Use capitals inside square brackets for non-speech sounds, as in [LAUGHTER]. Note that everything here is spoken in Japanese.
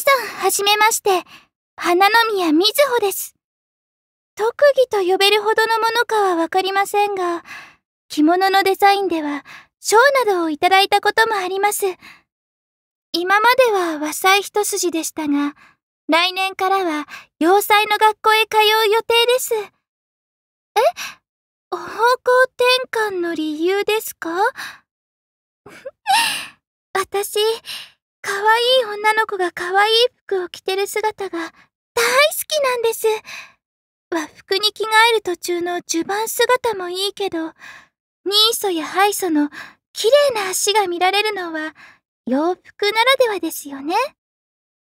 さん、はじめまして。花宮みずほです。特技と呼べるほどのものかはわかりませんが、着物のデザインでは、賞などをいただいたこともあります。今までは和裁一筋でしたが、来年からは洋裁の学校へ通う予定です。え方向転換の理由ですか [LAUGHS] 私、可愛い女の子が可愛い服を着てる姿が大好きなんです。和服に着替える途中の襦袢姿もいいけど、ニーソやハイソの綺麗な足が見られるのは洋服ならではですよね。